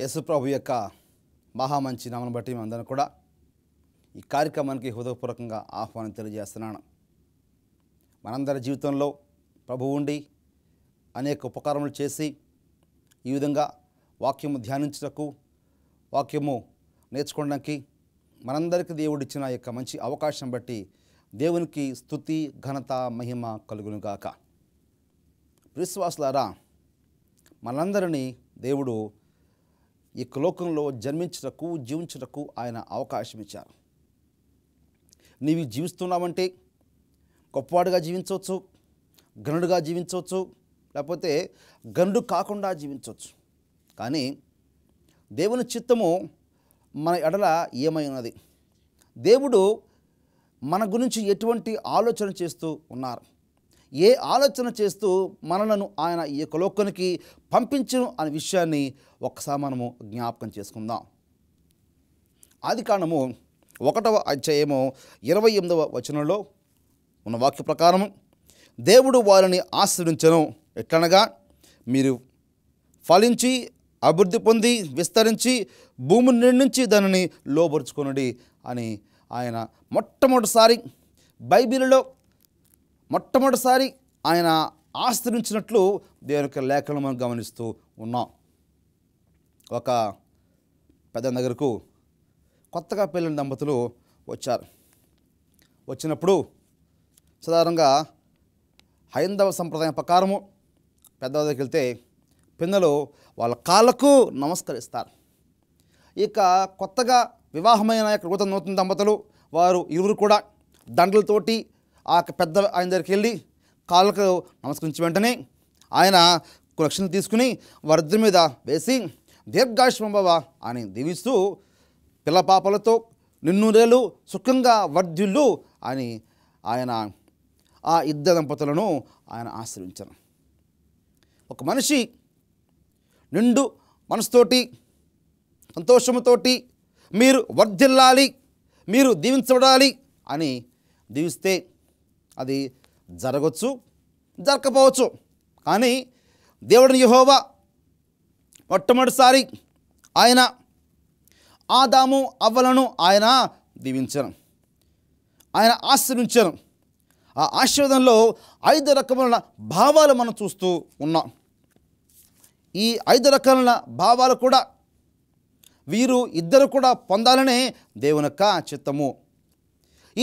యేసుప్రభు యొక్క మహామంచి నామను బట్టి మేమందరం కూడా ఈ కార్యక్రమానికి హృదయపూర్వకంగా ఆహ్వానం తెలియజేస్తున్నాను మనందరి జీవితంలో ప్రభు ఉండి అనేక ఉపకారములు చేసి ఈ విధంగా వాక్యము ధ్యానించటకు వాక్యము నేర్చుకోవడానికి మనందరికీ దేవుడిచ్చిన యొక్క మంచి అవకాశం బట్టి దేవునికి స్థుతి ఘనత మహిమ కలుగునుగాక విశ్వాసులారా మనందరినీ దేవుడు ఈ లోకంలో జన్మించటకు జీవించటకు ఆయన అవకాశం ఇచ్చారు నీవి జీవిస్తున్నావంటే గొప్పవాడుగా జీవించవచ్చు గనుడుగా జీవించవచ్చు లేకపోతే గనుడు కాకుండా జీవించవచ్చు కానీ దేవుని చిత్తము మన ఎడల ఏమై ఉన్నది దేవుడు మన గురించి ఎటువంటి ఆలోచన చేస్తూ ఉన్నారు ఏ ఆలోచన చేస్తూ మనలను ఆయన ఈ యొక్క లోకానికి పంపించను అనే విషయాన్ని ఒక్కసారి మనము జ్ఞాపకం చేసుకుందాం ఆది కారణము ఒకటవ అధ్యాయము ఇరవై ఎనిమిదవ వచనంలో ఉన్న వాక్య ప్రకారం దేవుడు వారిని ఆశ్రయించను ఎట్లనగా మీరు ఫలించి అభివృద్ధి పొంది విస్తరించి భూమిని నిర్ణించి దానిని లోపరుచుకొనడి అని ఆయన మొట్టమొదటిసారి బైబిల్లో మొట్టమొదటిసారి ఆయన ఆశ్రయించినట్లు దేవుని యొక్క లేఖను మనం గమనిస్తూ ఉన్నాం ఒక పెద్ద నగరకు కొత్తగా పెళ్ళిన దంపతులు వచ్చారు వచ్చినప్పుడు సాధారణంగా హైందవ సంప్రదాయం ప్రకారము దగ్గరికి వెళ్తే పిన్నలు వాళ్ళ కాళ్ళకు నమస్కరిస్తారు ఇక కొత్తగా వివాహమైన ఇక్కడ నూతన నూతన దంపతులు వారు ఇరువురు కూడా దండలతోటి ఆ పెద్ద ఆయన దగ్గరికి వెళ్ళి కాళ్ళకు నమస్కరించి వెంటనే ఆయన కులక్షణ తీసుకుని వరద్ర మీద వేసి దీర్ఘాయుష్మంబవ అని దీవిస్తూ పిల్ల పాపలతో నిన్నురేలు సుఖంగా వర్ధ్యుళ్ళు అని ఆయన ఆ ఇద్దరు దంపతులను ఆయన ఆశ్రయించను ఒక మనిషి నిండు మనసుతోటి సంతోషముతోటి మీరు వర్ధిల్లాలి మీరు దీవించబడాలి అని దీవిస్తే అది జరగచ్చు జరగకపోవచ్చు కానీ దేవుడిని యహోవా మొట్టమొదటిసారి ఆయన ఆదాము అవ్వలను ఆయన దీవించను ఆయన ఆశ్రయించను ఆ ఆశీర్వాదంలో ఐదు రకముల భావాలు మనం చూస్తూ ఉన్నాం ఈ ఐదు రకాల భావాలు కూడా వీరు ఇద్దరు కూడా పొందాలనే దేవుని యొక్క చిత్తము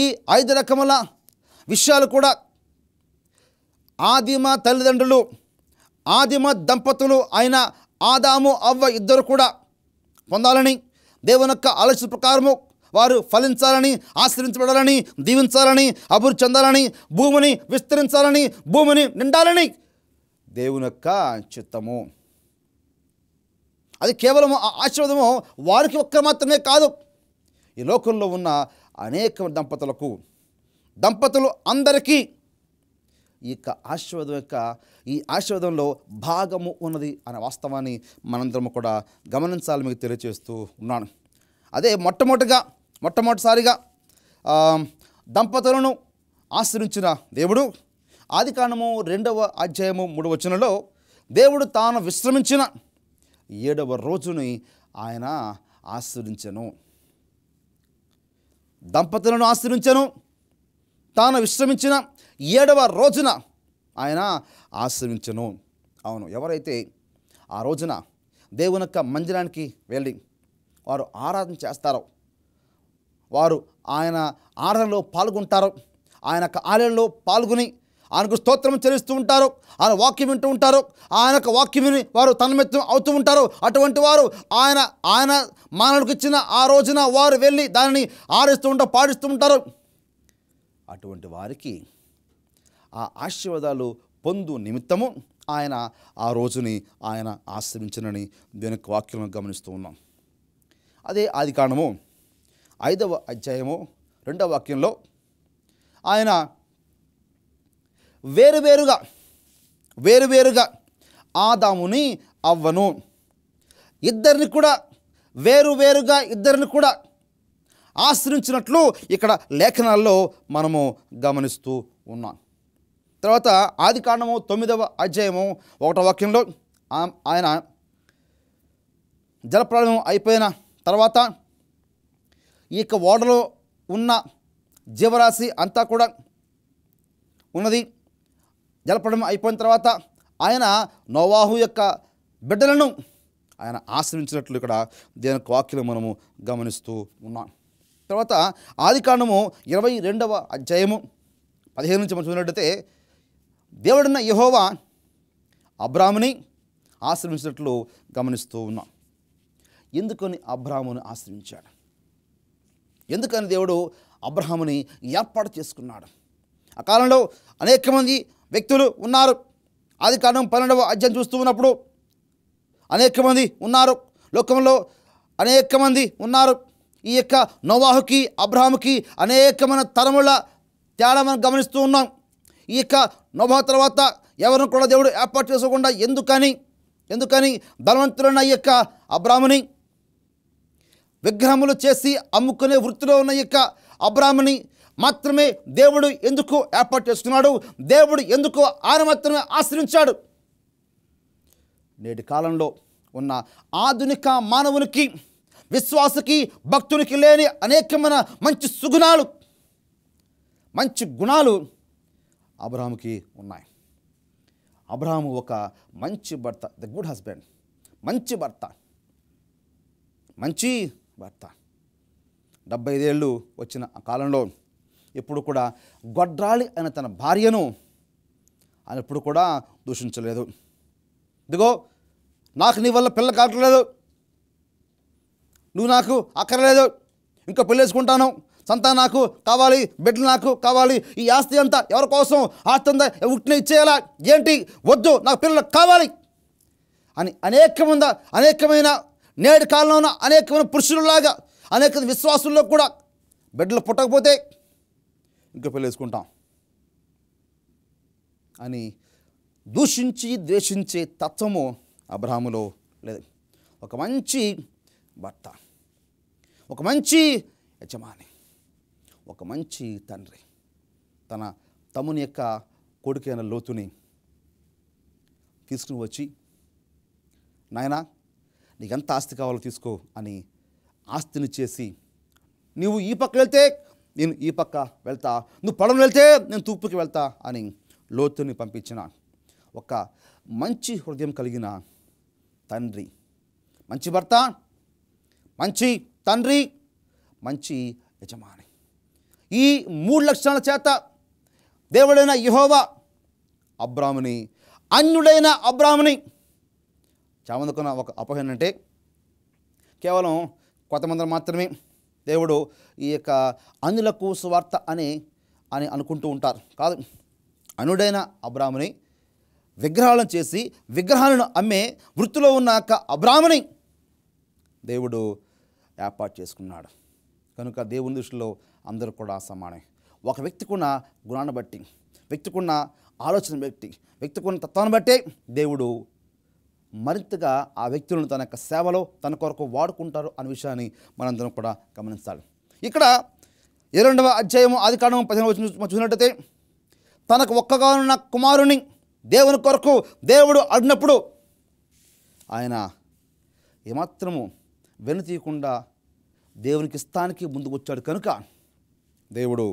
ఈ ఐదు రకముల విషయాలు కూడా ఆదిమ తల్లిదండ్రులు ఆదిమ దంపతులు ఆయన ఆదాము అవ్వ ఇద్దరు కూడా పొందాలని దేవుని యొక్క ఆలోచన ప్రకారము వారు ఫలించాలని ఆశ్రయించబడాలని దీవించాలని అభివృద్ధి చెందాలని భూమిని విస్తరించాలని భూమిని నిండాలని దేవుని యొక్క చిత్తము అది కేవలం ఆశీర్వాదము వారికి ఒక్క మాత్రమే కాదు ఈ లోకంలో ఉన్న అనేక దంపతులకు దంపతులు అందరికీ ఈ యొక్క ఆశీర్వాదం యొక్క ఈ ఆశీర్వాదంలో భాగము ఉన్నది అనే వాస్తవాన్ని మనందరము కూడా గమనించాలి మీకు తెలియజేస్తూ ఉన్నాను అదే మొట్టమొదటిగా మొట్టమొదటిసారిగా దంపతులను ఆశ్రయించిన దేవుడు ఆది కాలము రెండవ అధ్యాయము మూడు వచనంలో దేవుడు తాను విశ్రమించిన ఏడవ రోజుని ఆయన ఆశ్రయించను దంపతులను ఆశ్రయించను తాను విశ్రమించిన ఏడవ రోజున ఆయన ఆశ్రమించను అవును ఎవరైతే ఆ రోజున దేవుని యొక్క మందిరానికి వెళ్ళి వారు ఆరాధన చేస్తారో వారు ఆయన ఆరాధనలో పాల్గొంటారో ఆయన యొక్క ఆలయంలో పాల్గొని ఆయనకు స్తోత్రం చెల్లిస్తూ ఉంటారు ఆయన వాక్యం వింటూ ఉంటారు ఆయన యొక్క వాక్యం విని వారు తన్మిత్తం అవుతూ ఉంటారు అటువంటి వారు ఆయన ఆయన మానవుడికి ఇచ్చిన ఆ రోజున వారు వెళ్ళి దానిని ఆడిస్తూ ఉంటారు పాడిస్తూ ఉంటారు అటువంటి వారికి ఆ ఆశీర్వాదాలు పొందు నిమిత్తము ఆయన ఆ రోజుని ఆయన ఆశ్రయించనని దేని వాక్యం గమనిస్తూ ఉన్నాం అదే ఆది కారణము ఐదవ అధ్యాయము రెండవ వాక్యంలో ఆయన వేరువేరుగా వేరువేరుగా ఆదాముని అవ్వను ఇద్దరిని కూడా వేరువేరుగా ఇద్దరిని కూడా ఆశ్రయించినట్లు ఇక్కడ లేఖనాల్లో మనము గమనిస్తూ ఉన్నాం తర్వాత ఆది కాండము తొమ్మిదవ అధ్యాయము ఒకటో వాక్యంలో ఆయన జలప్రాణం అయిపోయిన తర్వాత ఈ యొక్క ఓడలో ఉన్న జీవరాశి అంతా కూడా ఉన్నది జలప్రాణం అయిపోయిన తర్వాత ఆయన నోవాహు యొక్క బిడ్డలను ఆయన ఆశ్రయించినట్లు ఇక్కడ దీని వాక్యం మనము గమనిస్తూ ఉన్నాం తర్వాత ఆది కాండము ఇరవై రెండవ అధ్యాయము పదిహేను నుంచి మనం చూసినట్టయితే దేవుడున్న యహోవా అబ్రాహ్ముని ఆశ్రమించినట్లు గమనిస్తూ ఉన్నాం ఎందుకని అబ్రాహ్ముని ఆశ్రమించాడు ఎందుకని దేవుడు అబ్రహాముని ఏర్పాటు చేసుకున్నాడు ఆ కాలంలో అనేక మంది వ్యక్తులు ఉన్నారు ఆది కాండం పన్నెండవ అధ్యాయం చూస్తూ ఉన్నప్పుడు అనేక మంది ఉన్నారు లోకంలో అనేక మంది ఉన్నారు ఈ యొక్క నోవాహుకి అబ్రహాముకి అనేకమైన తరముల తేడా మనం గమనిస్తూ ఉన్నాం ఈ యొక్క నోవా తర్వాత ఎవరిని కూడా దేవుడు ఏర్పాటు చేసుకోకుండా ఎందుకని ఎందుకని ధనవంతులైన ఈ యొక్క అబ్రాహ్మని విగ్రహములు చేసి అమ్ముకునే వృత్తిలో ఉన్న యొక్క అబ్రాహ్మని మాత్రమే దేవుడు ఎందుకు ఏర్పాటు చేసుకున్నాడు దేవుడు ఎందుకు ఆయన మాత్రమే ఆశ్రయించాడు నేటి కాలంలో ఉన్న ఆధునిక మానవునికి విశ్వాసకి భక్తునికి లేని అనేకమైన మంచి సుగుణాలు మంచి గుణాలు అబ్రహాముకి ఉన్నాయి అబ్రహాము ఒక మంచి భర్త ద గుడ్ హస్బెండ్ మంచి భర్త మంచి భర్త డెబ్బై ఐదేళ్ళు వచ్చిన కాలంలో ఎప్పుడు కూడా గొడ్రాలి అయిన తన భార్యను ఆయన ఎప్పుడు కూడా దూషించలేదు ఇదిగో నాకు నీ వల్ల పిల్ల కావట్లేదు నువ్వు నాకు అక్కర్లేదు ఇంకా పెళ్ళేసుకుంటాను సంతానం నాకు కావాలి బిడ్డలు నాకు కావాలి ఈ ఆస్తి అంతా ఎవరి కోసం ఆస్తి అంతా ఉట్టిన ఇచ్చేయాలా ఏంటి వద్దు నాకు పిల్లలు కావాలి అని అనేకమంద అనేకమైన నేటి కాలంలో ఉన్న అనేకమైన పురుషులలాగా అనేక విశ్వాసుల్లో కూడా బిడ్డలు పుట్టకపోతే ఇంకా పెళ్ళేసుకుంటాం అని దూషించి ద్వేషించే తత్వము అబ్రాహములో లేదు ఒక మంచి భర్త ఒక మంచి యజమాని ఒక మంచి తండ్రి తన తమ్ముని యొక్క కొడుకైన లోతుని తీసుకుని వచ్చి నాయన నీకు ఎంత ఆస్తి కావాలో తీసుకో అని ఆస్తిని చేసి నువ్వు ఈ పక్క వెళ్తే నేను ఈ పక్క వెళ్తా నువ్వు పడవను వెళ్తే నేను తూర్పుకి వెళ్తా అని లోతుని పంపించిన ఒక మంచి హృదయం కలిగిన తండ్రి మంచి భర్త మంచి తండ్రి మంచి యజమాని ఈ మూడు లక్షణాల చేత దేవుడైన యహోవా అబ్రాహ్మణి అన్యుడైన అబ్రాహ్మణి చామందుకున్న ఒక అపహరణ అంటే కేవలం కొంతమంది మాత్రమే దేవుడు ఈ యొక్క అనులకు సువార్త అని అని అనుకుంటూ ఉంటారు కాదు అనుడైన అబ్రాహ్మణి విగ్రహాలను చేసి విగ్రహాలను అమ్మే వృత్తిలో ఉన్న అబ్రాహ్మణి దేవుడు ఏర్పాటు చేసుకున్నాడు కనుక దేవుని దృష్టిలో అందరూ కూడా సమానమే ఒక వ్యక్తికున్న గుణాన్ని బట్టి వ్యక్తికున్న ఆలోచన బట్టి వ్యక్తికున్న తత్వాన్ని బట్టే దేవుడు మరింతగా ఆ వ్యక్తులను తన యొక్క సేవలో తన కొరకు వాడుకుంటారు అనే విషయాన్ని మనందరం కూడా గమనించాలి ఇక్కడ ఇరవై అధ్యాయం ఆది కాలం పదిహేను చూసినట్టయితే తనకు ఒక్కగానున్న కుమారుని దేవుని కొరకు దేవుడు అడినప్పుడు ఆయన ఏమాత్రము తీయకుండా దేవునికి స్థానికి ముందుకు వచ్చాడు కనుక దేవుడు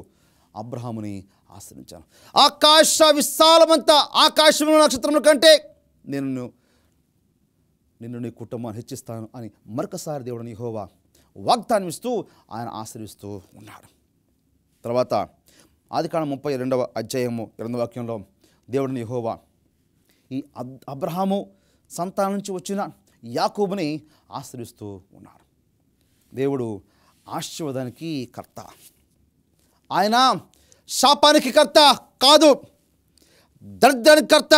అబ్రహాముని ఆశ్రయించాను ఆకాశ విశాలమంతా ఆకాశంలో నక్షత్రముల కంటే నేను నిన్ను నీ కుటుంబాన్ని హెచ్చిస్తాను అని మరొకసారి దేవుడు హోవా వాగ్దానం ఇస్తూ ఆయన ఆశ్రయిస్తూ ఉన్నాడు తర్వాత ఆదికాండం ముప్పై రెండవ అధ్యాయము రెండవ వాక్యంలో దేవుడిని యహోవా ఈ అబ్రహాము సంతానం నుంచి వచ్చిన యాకూబుని ఆశ్రయిస్తూ ఉన్నాడు దేవుడు ఆశీర్వాదానికి కర్త ఆయన శాపానికి కర్త కాదు దరిద్రానికి కర్త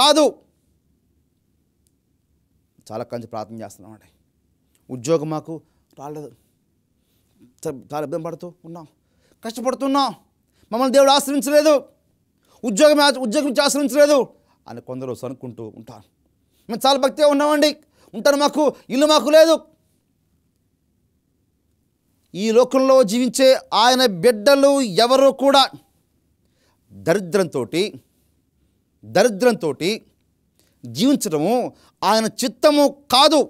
కాదు చాలా కంచి ప్రార్థన చేస్తున్నామండి ఉద్యోగం మాకు రాలేదు చాలా ఇబ్బంది పడుతూ ఉన్నాం కష్టపడుతున్నాం మమ్మల్ని దేవుడు ఆశ్రయించలేదు ఉద్యోగం ఉద్యోగం ఇచ్చి ఆశ్రయించలేదు అని కొందరు సనుక్కుంటూ ఉంటారు మేము చాలా భక్తిగా ఉన్నామండి ఉంటారు మాకు ఇల్లు మాకు లేదు ఈ లోకంలో జీవించే ఆయన బిడ్డలు ఎవరు కూడా దరిద్రంతో దరిద్రంతో జీవించడము ఆయన చిత్తము కాదు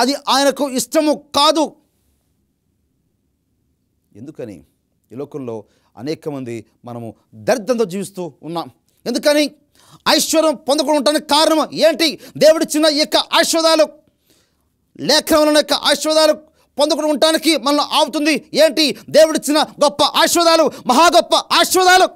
అది ఆయనకు ఇష్టము కాదు ఎందుకని ఈ లోకంలో అనేక మంది మనము దరిద్రంతో జీవిస్తూ ఉన్నాం ఎందుకని ఐశ్వర్యం పొందకుండా ఉండడానికి కారణం ఏంటి దేవుడిచ్చిన యొక్క ఆశీర్వాదాలు లేఖనంలో యొక్క ఆశీర్వాదాలు పొందుకుని ఉండటానికి మనల్ని ఆవుతుంది ఏంటి దేవుడిచ్చిన గొప్ప ఆశీర్వాదాలు మహా గొప్ప ఆశీర్వాదాలు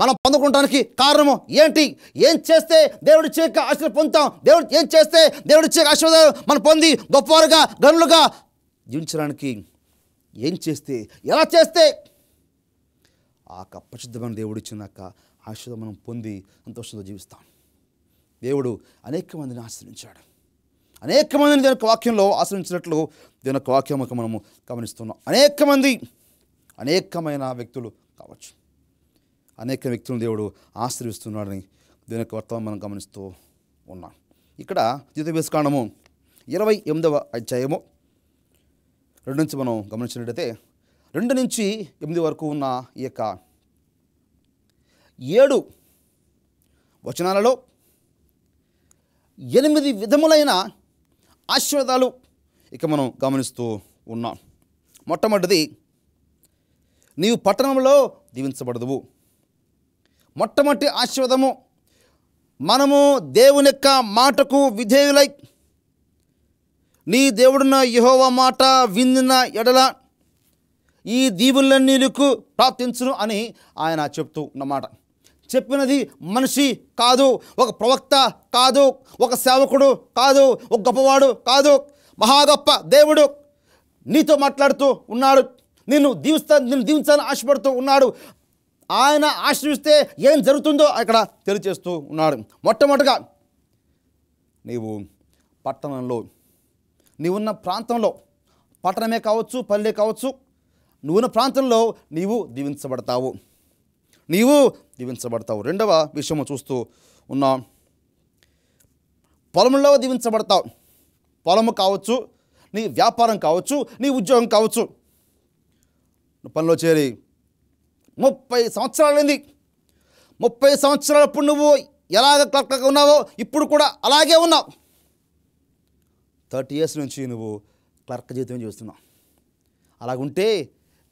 మనం పొందుకుంటానికి కారణము ఏంటి ఏం చేస్తే దేవుడి చేయక ఆశీర్వాదం పొందుతాం దేవుడు ఏం చేస్తే దేవుడి చేయక ఆశీర్వాదాలు మనం పొంది గొప్పవారుగా గనులుగా జీవించడానికి ఏం చేస్తే ఎలా చేస్తే ఆ యొక్క ప్రసిద్ధమైన దేవుడు ఇచ్చినాక ఆశీర్వాదం మనం పొంది సంతోషంతో జీవిస్తాం దేవుడు అనేక మందిని ఆశ్రయించాడు అనేక మందిని దేని వాక్యంలో ఆశ్రయించినట్లు యొక్క వాక్యం మనము గమనిస్తున్నాం అనేక మంది అనేకమైన వ్యక్తులు కావచ్చు అనేక వ్యక్తులను దేవుడు ఆశ్రయిస్తున్నాడని యొక్క వర్తమానం మనం గమనిస్తూ ఉన్నాం ఇక్కడ ద్వితీయకాండము ఇరవై ఎనిమిదవ అధ్యాయము రెండు నుంచి మనం గమనించినట్టయితే రెండు నుంచి ఎనిమిది వరకు ఉన్న ఈ యొక్క ఏడు వచనాలలో ఎనిమిది విధములైన ఆశీర్వాదాలు ఇక మనం గమనిస్తూ ఉన్నాం మొట్టమొదటిది నీవు పట్టణంలో దీవించబడదువు మొట్టమొదటి ఆశీర్వాదము మనము దేవుని యొక్క మాటకు విధేయులై నీ దేవుడున్న యహోవ మాట విందిన ఎడల ఈ దీవులన్నీ నీకు ప్రాప్తించును అని ఆయన చెప్తూ ఉన్నమాట చెప్పినది మనిషి కాదు ఒక ప్రవక్త కాదు ఒక సేవకుడు కాదు ఒక గొప్పవాడు కాదు మహాగొప్ప దేవుడు నీతో మాట్లాడుతూ ఉన్నాడు నిన్ను దీవిస్తా నిన్ను దీవించాలని ఆశపడుతూ ఉన్నాడు ఆయన ఆశ్రయిస్తే ఏం జరుగుతుందో అక్కడ తెలియచేస్తూ ఉన్నాడు మొట్టమొదటిగా నీవు పట్టణంలో నీవున్న ప్రాంతంలో పట్టణమే కావచ్చు పల్లె కావచ్చు నువ్వున్న ప్రాంతంలో నీవు దీవించబడతావు నీవు దీవించబడతావు రెండవ విషయము చూస్తూ ఉన్నాం పొలంలో దీవించబడతావు పొలము కావచ్చు నీ వ్యాపారం కావచ్చు నీ ఉద్యోగం కావచ్చు పనిలో చేరి ముప్పై సంవత్సరాలైంది ముప్పై సంవత్సరాలప్పుడు నువ్వు ఎలాగ క్లర్క్గా ఉన్నావో ఇప్పుడు కూడా అలాగే ఉన్నావు థర్టీ ఇయర్స్ నుంచి నువ్వు క్లర్క్ జీవితం చేస్తున్నావు అలాగుంటే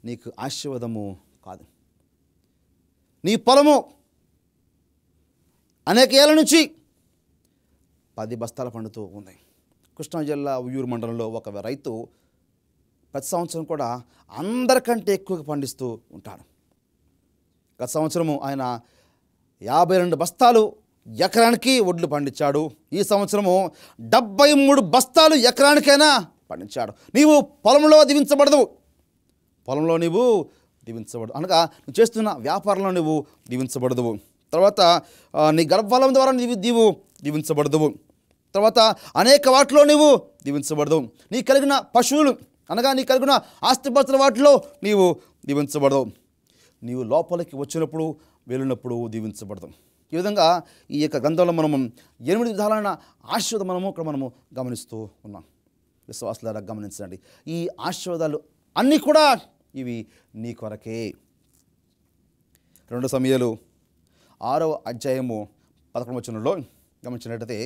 నీకు ఆశీర్వాదము నీ పొలము అనేక ఏళ్ళ నుంచి పది బస్తాల పండుతూ ఉంది కృష్ణా జిల్లా ఉయ్యూరు మండలంలో ఒక రైతు ప్రతి సంవత్సరం కూడా అందరికంటే ఎక్కువగా పండిస్తూ ఉంటాడు గత సంవత్సరము ఆయన యాభై రెండు బస్తాలు ఎకరానికి ఒడ్లు పండించాడు ఈ సంవత్సరము డెబ్బై మూడు బస్తాలు ఎకరానికైనా పండించాడు నీవు పొలంలో దివించబడదు పొలంలో నీవు దీవించబడదు అనగా నువ్వు చేస్తున్న వ్యాపారంలో నువ్వు దీవించబడదువు తర్వాత నీ గర్భఫలం ద్వారా నీవు దీవు దీవించబడదువు తర్వాత అనేక వాటిలో నీవు దీవించబడదువు నీ కలిగిన పశువులు అనగా నీ కలిగిన ఆస్తిపత్ర వాటిలో నీవు దీవించబడదు నీవు లోపలికి వచ్చినప్పుడు వెళ్ళినప్పుడు దీవించబడదు ఈ విధంగా ఈ యొక్క గ్రంథంలో మనము ఎనిమిది విధాలైన ఆశీర్వాదం మనము ఇక్కడ మనము గమనిస్తూ ఉన్నాం విశ్వాసులారా గమనించండి ఈ ఆశీర్వాదాలు అన్నీ కూడా ఇవి నీ కొరకే రెండు సమయాలు ఆరవ అధ్యాయము పదకొండు వచనంలో గమనించినట్టయితే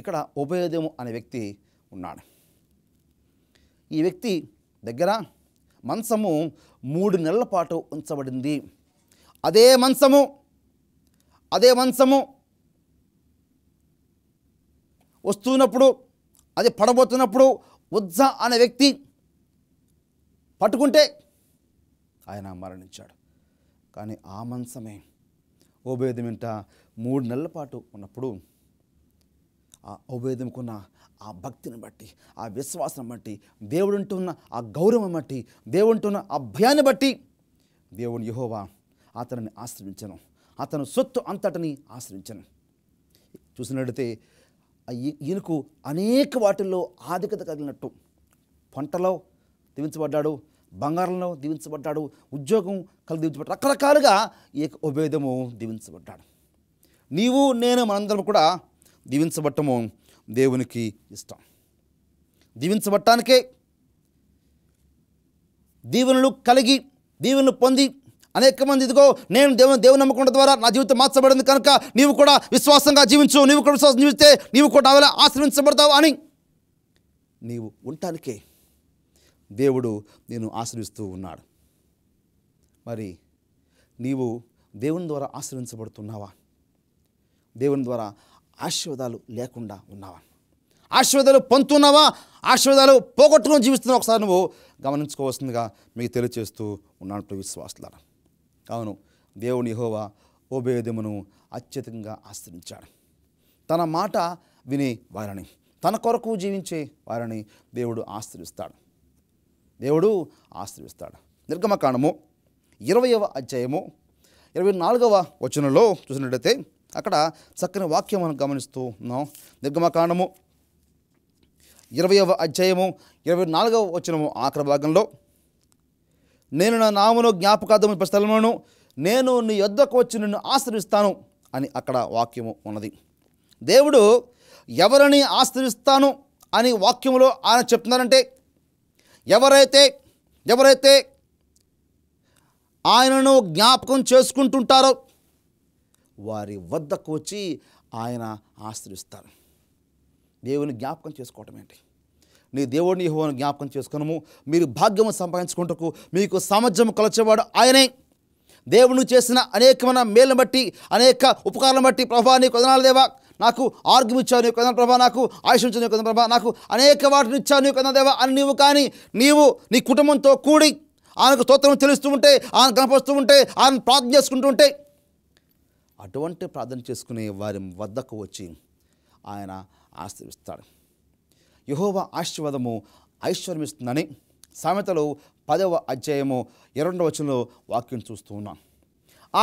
ఇక్కడ ఉభయదేము అనే వ్యక్తి ఉన్నాడు ఈ వ్యక్తి దగ్గర మంచము మూడు నెలల పాటు ఉంచబడింది అదే మంచము అదే మంచము వస్తున్నప్పుడు అది పడబోతున్నప్పుడు ఉజ్జ అనే వ్యక్తి పట్టుకుంటే ఆయన మరణించాడు కానీ ఆ మంచమే ఓబేదం వెంట మూడు నెలల పాటు ఉన్నప్పుడు ఆ ఓబేదంకున్న ఆ భక్తిని బట్టి ఆ విశ్వాసం బట్టి దేవుడుంటున్న ఆ గౌరవం బట్టి దేవుడుంటున్న ఆ భయాన్ని బట్టి దేవుని యహోవా అతనిని ఆశ్రయించను అతను సొత్తు అంతటిని ఆశ్రయించను చూసినట్టయితే ఈయనకు అనేక వాటిల్లో ఆధిక్యత కలిగినట్టు పంటలో తెవించబడ్డాడు బంగారంలో దీవించబడ్డాడు ఉద్యోగం కలు దీవించబడ్డాడు రకరకాలుగా ఈ యొక్క ఉభేదము దీవించబడ్డాడు నీవు నేను మనందరం కూడా దీవించబట్టము దేవునికి ఇష్టం దీవించబట్టానికే దీవెనలు కలిగి దీవెనలు పొంది అనేక మంది ఇదిగో నేను దేవుని దేవుని నమ్మకం ద్వారా నా జీవితం మార్చబడింది కనుక నీవు కూడా విశ్వాసంగా జీవించు నీవు కూడా విశ్వాసం జీవిస్తే నీవు కూడా నా ఆశ్రయించబడతావు అని నీవు ఉండటానికే దేవుడు నేను ఆశ్రయిస్తూ ఉన్నాడు మరి నీవు దేవుని ద్వారా ఆశ్రయించబడుతున్నావా దేవుని ద్వారా ఆశీర్వాదాలు లేకుండా ఉన్నావా ఆశీర్వాదాలు పొందుతున్నావా ఆశీర్వాదాలు పోగొట్టుకుని జీవిస్తున్నావు ఒకసారి నువ్వు గమనించుకోవాల్సిందిగా మీకు తెలియచేస్తూ ఉన్నట్టు విశ్వాసులారా అవును దేవుని హోవా ఓబేదమును అత్యధికంగా ఆశ్రయించాడు తన మాట విని వారిని తన కొరకు జీవించే వారిని దేవుడు ఆశ్రయిస్తాడు దేవుడు ఆశ్రయిస్తాడు నిర్గమకాండము ఇరవయవ అధ్యాయము ఇరవై నాలుగవ వచనంలో చూసినట్లయితే అక్కడ చక్కని వాక్యం మనం గమనిస్తూ ఉన్నాం నిర్గమకాండము ఇరవయవ అధ్యాయము ఇరవై నాలుగవ వచనము ఆఖరి భాగంలో నేను నా నామును జ్ఞాపకార్థము స్థలమును నేను నీ యొద్దకు వచ్చి నిన్ను ఆశ్రయిస్తాను అని అక్కడ వాక్యము ఉన్నది దేవుడు ఎవరిని ఆశ్రయిస్తాను అని వాక్యములో ఆయన చెప్తున్నారంటే ఎవరైతే ఎవరైతే ఆయనను జ్ఞాపకం చేసుకుంటుంటారో వారి వద్దకు వచ్చి ఆయన ఆశ్రయిస్తారు దేవుని జ్ఞాపకం చేసుకోవటం ఏంటి నీ దేవుడిని యహోవను జ్ఞాపకం చేసుకునము మీరు భాగ్యము సంపాదించుకుంటకు మీకు సామర్థ్యం కలచేవాడు ఆయనే దేవుడు చేసిన అనేకమైన మేలు బట్టి అనేక ఉపకారం బట్టి ప్రభాని కొదనాలు దేవా నాకు ఆరోగ్యం ఇచ్చావు నీవు కదా ప్రభా నాకు ఆయుష్ ఇచ్చావు కదా ప్రభా నాకు అనేక వాటిని ఇచ్చావు నీవు కదా దేవా అని నీవు కానీ నీవు నీ కుటుంబంతో కూడి ఆయనకు స్తోత్రం తెలుస్తూ ఉంటే ఆయన కనపరుస్తూ ఉంటే ఆయన ప్రార్థన చేసుకుంటూ ఉంటే అటువంటి ప్రార్థన చేసుకునే వారి వద్దకు వచ్చి ఆయన ఆశీర్విస్తాడు యహోవ ఆశీర్వాదము ఐశ్వర్యమిస్తుందని సామెతలు పదవ అధ్యాయము ఇరవై వచనంలో వాక్యం చూస్తూ ఉన్నాం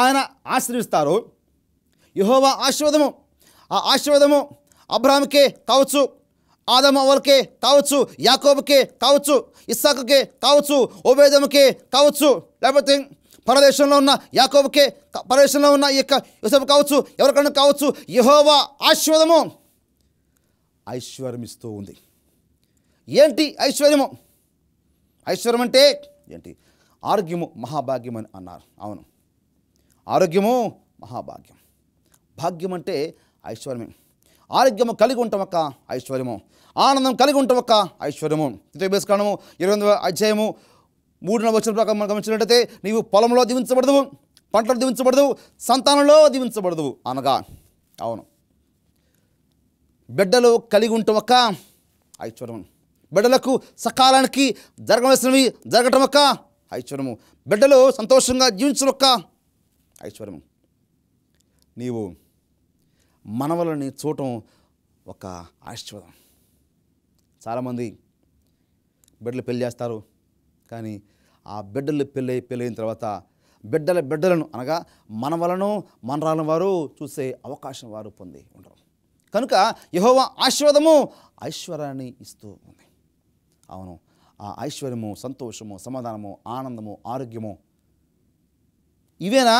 ఆయన ఆశీర్విస్తారు యహోవ ఆశీర్వాదము ఆ ఆశీర్వాదము అబ్రాహ్మికే కావచ్చు ఆదమవలకే కావచ్చు యాకోబుకే కావచ్చు ఇస్సాకుకే కావచ్చు ఓబేదముకే కావచ్చు లేకపోతే పరదేశంలో ఉన్న యాకోబుకే పరదేశంలో ఉన్న ఈ యొక్క కావచ్చు ఎవరికైనా కావచ్చు యహోవా ఆశీర్వాదము ఐశ్వర్యం ఇస్తూ ఉంది ఏంటి ఐశ్వర్యము ఐశ్వర్యం అంటే ఏంటి ఆరోగ్యము మహాభాగ్యం అని అన్నారు అవును ఆరోగ్యము మహాభాగ్యం భాగ్యం అంటే ఐశ్వర్యమే ఆరోగ్యము కలిగి ఉంటాం ఒక ఐశ్వర్యము ఆనందం కలిగి ఉంటాం ఒక ఐశ్వర్యము ఇతర కారణము ఇరవై ఎనిమిది అధ్యాయము మూడున వచ్చిన ప్రకారం మనం గమనించినట్టయితే నీవు పొలంలో దీవించబడదు పంటలు దీవించబడదు సంతానంలో దీవించబడదు అనగా అవును బిడ్డలు కలిగి ఉంటాం ఒక ఐశ్వర్యము బిడ్డలకు సకాలానికి జరగవలసినవి జరగటం ఒక ఐశ్వర్యము బిడ్డలు సంతోషంగా జీవించడం ఒక్క ఐశ్వర్యము నీవు మనవలని చూడటం ఒక ఆశీర్వాదం చాలామంది బిడ్డలు పెళ్లి చేస్తారు కానీ ఆ బిడ్డలు పెళ్ళి పెళ్ళైన తర్వాత బిడ్డల బిడ్డలను అనగా మనవలను మనరాలను వారు చూసే అవకాశం వారు పొంది ఉండరు కనుక యహోవ ఆశీర్వాదము ఐశ్వర్యాన్ని ఇస్తూ ఉంది అవును ఆ ఐశ్వర్యము సంతోషము సమాధానము ఆనందము ఆరోగ్యము ఇవేనా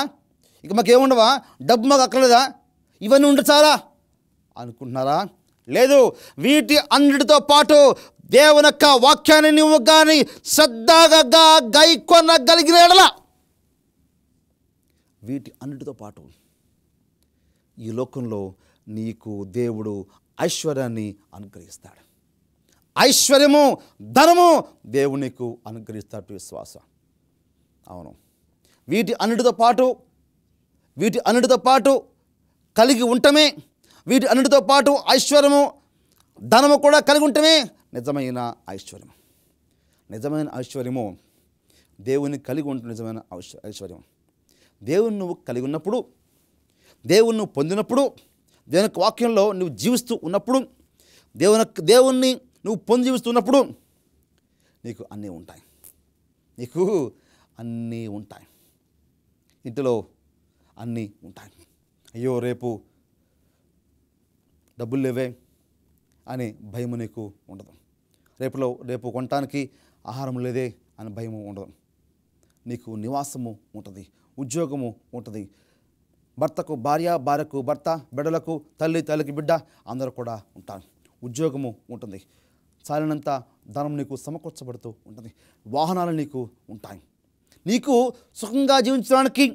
ఇక మాకేముండవా డబ్బు మాకు అక్కర్లేదా ఇవన్నీ ఉండచారా అనుకుంటున్నారా లేదు వీటి అన్నిటితో పాటు దేవుని యొక్క వాక్యాన్ని నువ్వు కానీ శ్రద్ధగా గైకొనగలిగినలా వీటి అన్నిటితో పాటు ఈ లోకంలో నీకు దేవుడు ఐశ్వర్యాన్ని అనుగ్రహిస్తాడు ఐశ్వర్యము ధనము దేవునికు అనుగ్రహిస్తాడు విశ్వాస అవును వీటి అన్నిటితో పాటు వీటి అన్నిటితో పాటు కలిగి ఉండటమే వీటి అన్నిటితో పాటు ఐశ్వర్యము ధనము కూడా కలిగి ఉండటమే నిజమైన ఐశ్వర్యం నిజమైన ఐశ్వర్యము దేవుని కలిగి ఉంటుంది నిజమైన ఐశ్వర్యం దేవుని నువ్వు కలిగి ఉన్నప్పుడు దేవుని నువ్వు పొందినప్పుడు దేవుని వాక్యంలో నువ్వు జీవిస్తూ ఉన్నప్పుడు దేవుని దేవుణ్ణి నువ్వు పొంది జీవిస్తున్నప్పుడు నీకు అన్నీ ఉంటాయి నీకు అన్నీ ఉంటాయి ఇంటిలో అన్నీ ఉంటాయి అయ్యో రేపు డబ్బులు లేవే అని భయము నీకు ఉండదు రేపులో రేపు కొనటానికి ఆహారం లేదే అని భయము ఉండదు నీకు నివాసము ఉంటుంది ఉద్యోగము ఉంటుంది భర్తకు భార్య భార్యకు భర్త బిడ్డలకు తల్లి తల్లికి బిడ్డ అందరూ కూడా ఉంటారు ఉద్యోగము ఉంటుంది చాలినంత ధనం నీకు సమకూర్చబడుతూ ఉంటుంది వాహనాలు నీకు ఉంటాయి నీకు సుఖంగా జీవించడానికి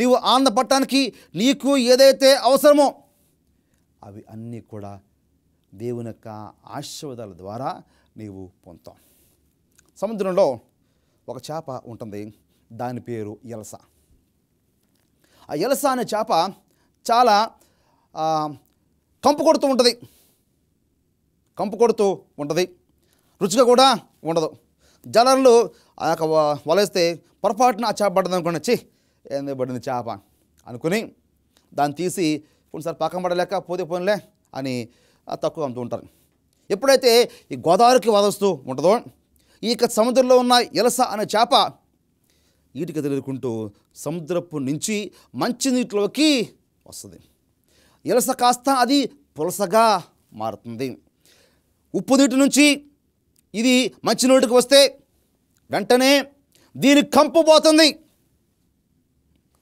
నీవు ఆనందపడటానికి నీకు ఏదైతే అవసరమో అవి అన్నీ కూడా దేవుని యొక్క ఆశీర్వాదాల ద్వారా నీవు పొందుతాం సముద్రంలో ఒక చేప ఉంటుంది దాని పేరు ఎలస ఆ ఎలస అనే చేప చాలా కంపు కొడుతూ ఉంటుంది కంపు కొడుతూ ఉంటుంది రుచిగా కూడా ఉండదు జలర్లు ఆ యొక్క వలేస్తే పొరపాటున ఆ చేప పడ్డదనుకోండి వచ్చి పడింది చేప అనుకుని దాన్ని తీసి కొన్నిసారి పక్కన పడలేక పోతే పోనిలే అని తక్కువ అంటూ ఉంటారు ఎప్పుడైతే ఈ గోదావరికి వదస్తూ ఉంటుందో ఈ సముద్రంలో ఉన్న ఎలస అనే చేప ఈటికి తిరుగుకుంటూ సముద్రపు నుంచి మంచి నీటిలోకి వస్తుంది ఎలస కాస్త అది పులసగా మారుతుంది ఉప్పు నీటి నుంచి ఇది మంచి నోటికి వస్తే వెంటనే దీని కంపు పోతుంది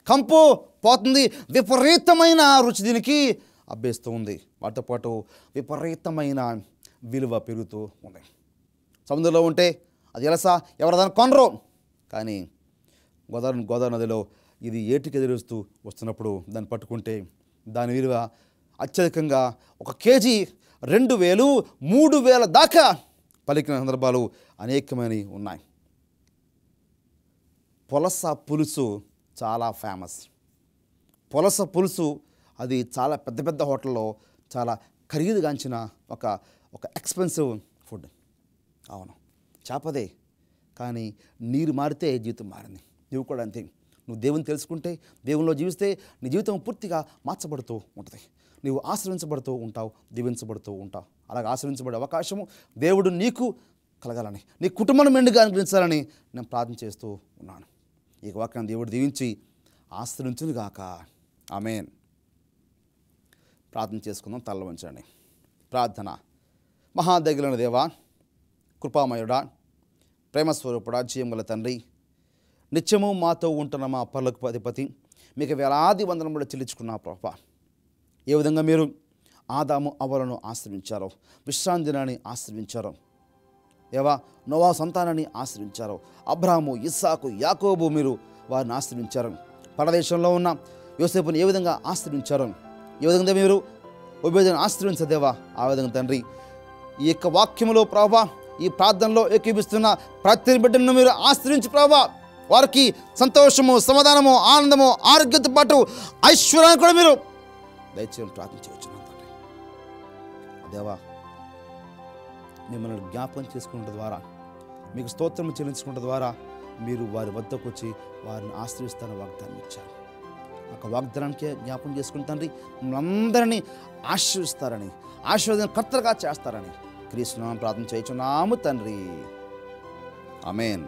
కంపు పోతుంది విపరీతమైన రుచి దీనికి అభ్యస్తూ ఉంది వాటితో పాటు విపరీతమైన విలువ పెరుగుతూ ఉంది సముద్రంలో ఉంటే అది ఎలసా ఎవరిదాన్ని కొనరు కానీ గోదావరి గోదావరి నదిలో ఇది ఏటికి ఎదురుస్తూ వస్తున్నప్పుడు దాన్ని పట్టుకుంటే దాని విలువ అత్యధికంగా ఒక కేజీ రెండు వేలు మూడు వేల దాకా పలికిన సందర్భాలు అనేకమైనవి ఉన్నాయి పొలస పులుసు చాలా ఫేమస్ పులస పులుసు అది చాలా పెద్ద పెద్ద హోటల్లో చాలా ఖరీదుగాంచిన ఒక ఒక ఎక్స్పెన్సివ్ ఫుడ్ అవును చేపదే కానీ నీరు మారితే జీవితం మారింది నువ్వు కూడా అంతే నువ్వు దేవుని తెలుసుకుంటే దేవునిలో జీవిస్తే నీ జీవితం పూర్తిగా మార్చబడుతూ ఉంటుంది నువ్వు ఆశ్రయించబడుతూ ఉంటావు దీవించబడుతూ ఉంటావు అలాగే ఆశ్రయించబడే అవకాశము దేవుడు నీకు కలగాలని నీ కుటుంబం మెండుగా అనుగ్రహించాలని నేను ప్రార్థన చేస్తూ ఉన్నాను ఈ వాక్యాన్ని దేవుడు దీవించి ఆశ్రయించును గాక ఆమెన్ ప్రార్థన చేసుకుందాం తల్ల ఉంచండి ప్రార్థన మహాదగిలిన దేవ కృపామయుడా ప్రేమస్వరూపుడా జీవముల తండ్రి నిత్యము మాతో ఉంటున్న మా పర్లకు అధిపతి మీకు వేలాది కూడా చెల్లించుకున్నా ప్రభా ఏ విధంగా మీరు ఆదాము అవలను ఆశ్రయించారో విశ్రాంతి దినాన్ని ఆశ్రయించారో ఏవా నోవా సంతానాన్ని ఆశ్రయించారు అబ్రాహము ఇస్సాకు యాకోబు మీరు వారిని ఆశ్రయించారు పరదేశంలో ఉన్న యోసేపుని ఏ విధంగా ఆశ్రయించారు ఏ విధంగా మీరు ఉపయోగం ఆశ్రయించదేవా ఆ విధంగా తండ్రి ఈ యొక్క వాక్యములో ప్రభా ఈ ప్రార్థనలో ఏకీపిస్తున్న ప్రతి బిడ్డను మీరు ఆశ్రయించి ప్రభా వారికి సంతోషము సమాధానము ఆనందము ఆరోగ్యంతో పాటు ఐశ్వర్యాన్ని కూడా మీరు దయచేసి ప్రార్థించవచ్చు దేవా మిమ్మల్ని జ్ఞాపకం చేసుకున్న ద్వారా మీకు స్తోత్రం చెల్లించుకున్న ద్వారా మీరు వారి వద్దకు వచ్చి వారిని ఆశ్రయిస్తారని వాగ్దానం ఇచ్చారు ఒక వాగ్దానానికే జ్ఞాపకం చేసుకుని తండ్రి మనందరినీ ఆశ్రయిస్తారని ఆశీర్వదన కర్తలుగా చేస్తారని క్రీస్తునామం ప్రార్థన చేయించున్నాము తండ్రి అమేన్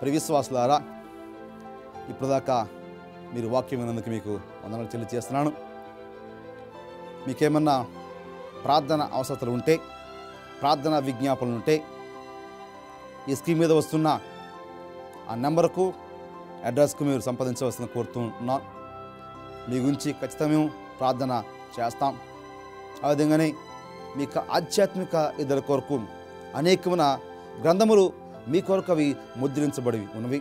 ప్రవిశ్వాసులారా ఇప్పుడు దాకా మీరు వాక్యం విన్నందుకు మీకు చెల్లి తెలియజేస్తున్నాను మీకేమన్నా ప్రార్థన అవసరతలు ఉంటే ప్రార్థన విజ్ఞాపనలు ఉంటే ఈ స్క్రీన్ మీద వస్తున్న ఆ నెంబర్కు అడ్రస్కు మీరు సంప్రదించవలసిన కోరుతున్నా మీ గురించి ఖచ్చితంగా మేము ప్రార్థన చేస్తాం ఆ విధంగానే మీకు ఆధ్యాత్మిక ఇద్దరి కొరకు అనేకమైన గ్రంథములు మీ కొరకు అవి ముద్రించబడి ఉన్నవి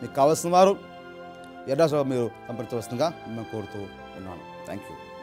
మీకు కావాల్సిన వారు ఎడ్రస్ మీరు సంప్రదించవలసిందిగా మేము కోరుతూ ఉన్నాను థ్యాంక్ యూ